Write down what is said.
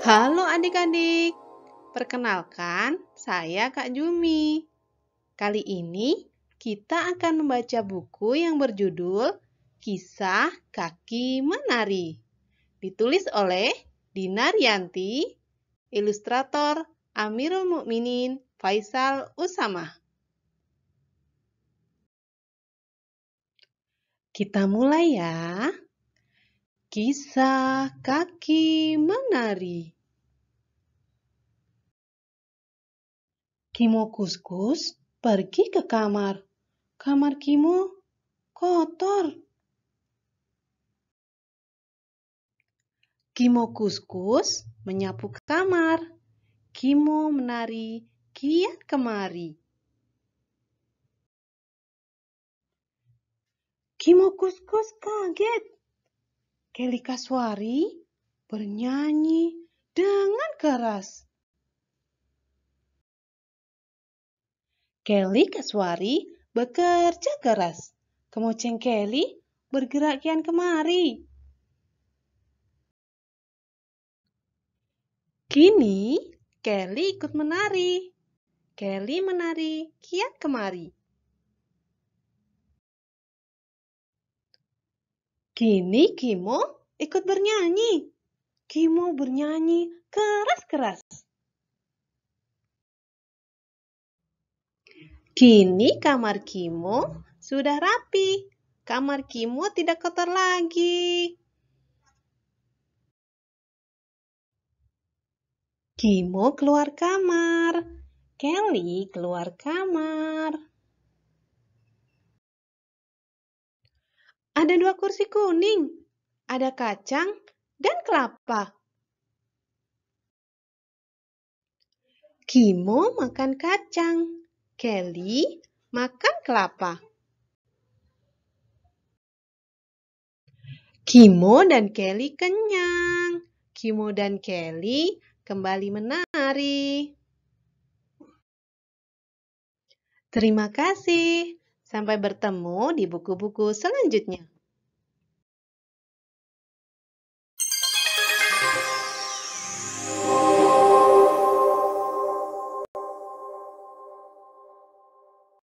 Halo adik-adik, perkenalkan saya Kak Jumi. Kali ini kita akan membaca buku yang berjudul Kisah Kaki Menari. Ditulis oleh Dinar Yanti, ilustrator Amirul Mukminin Faisal Usama. Kita mulai ya. Kisah kaki menari. Kimo Kuskus pergi ke kamar. Kamar Kimo kotor. Kimo Kuskus menyapu ke kamar. Kimo menari kian kemari. Kimo Kuskus kaget Kelly Kaswari bernyanyi dengan keras. Kelly Kaswari bekerja keras. Kemoceng Kelly bergerak kian kemari. Kini, Kelly ikut menari. Kelly menari kian kemari. Kini Kimo ikut bernyanyi. Kimo bernyanyi keras-keras. Kini kamar Kimo sudah rapi. Kamar Kimo tidak kotor lagi. Kimo keluar kamar. Kelly keluar kamar. Ada dua kursi kuning, ada kacang dan kelapa. Kimo makan kacang, Kelly makan kelapa. Kimo dan Kelly kenyang. Kimo dan Kelly kembali menari. Terima kasih. Sampai bertemu di buku-buku selanjutnya.